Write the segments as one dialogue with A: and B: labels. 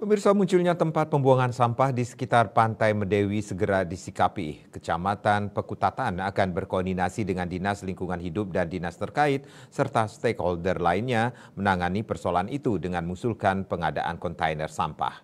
A: Pemirsa munculnya tempat pembuangan sampah di sekitar Pantai Medewi segera disikapi. Kecamatan Pekutatan akan berkoordinasi dengan Dinas Lingkungan Hidup dan dinas terkait serta stakeholder lainnya menangani persoalan itu dengan mengusulkan pengadaan kontainer sampah.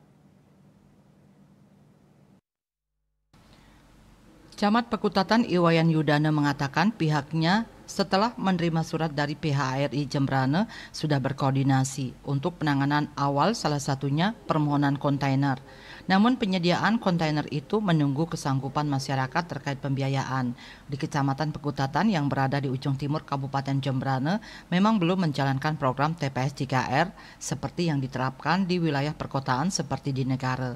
B: Camat Pekutatan Iwayan Yudana mengatakan pihaknya setelah menerima surat dari PHRI Jembrane sudah berkoordinasi untuk penanganan awal salah satunya permohonan kontainer. Namun penyediaan kontainer itu menunggu kesanggupan masyarakat terkait pembiayaan. Di Kecamatan Pekutatan yang berada di ujung timur Kabupaten Jembrane memang belum menjalankan program TPS 3R seperti yang diterapkan di wilayah perkotaan seperti di negara.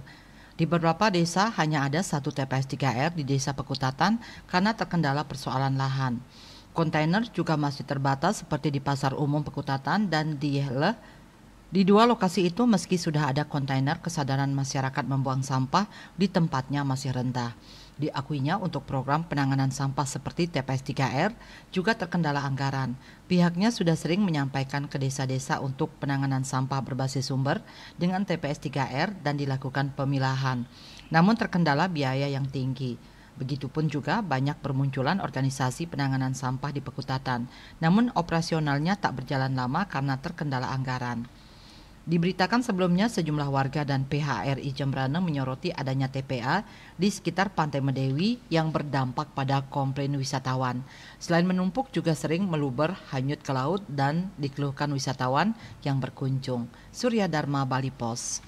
B: Di beberapa desa hanya ada satu TPS 3R di desa Pekutatan karena terkendala persoalan lahan. Kontainer juga masih terbatas seperti di Pasar Umum Pekutatan dan di Yehle. Di dua lokasi itu meski sudah ada kontainer, kesadaran masyarakat membuang sampah di tempatnya masih rendah. Diakuinya untuk program penanganan sampah seperti TPS 3R juga terkendala anggaran. Pihaknya sudah sering menyampaikan ke desa-desa untuk penanganan sampah berbasis sumber dengan TPS 3R dan dilakukan pemilahan. Namun terkendala biaya yang tinggi. Begitupun juga banyak permunculan organisasi penanganan sampah di Pekutatan, namun operasionalnya tak berjalan lama karena terkendala anggaran. Diberitakan sebelumnya sejumlah warga dan PHRI Jembrana menyoroti adanya TPA di sekitar Pantai Medewi yang berdampak pada komplain wisatawan. Selain menumpuk juga sering meluber hanyut ke laut dan dikeluhkan wisatawan yang berkunjung. Surya Dharma Bali Pos.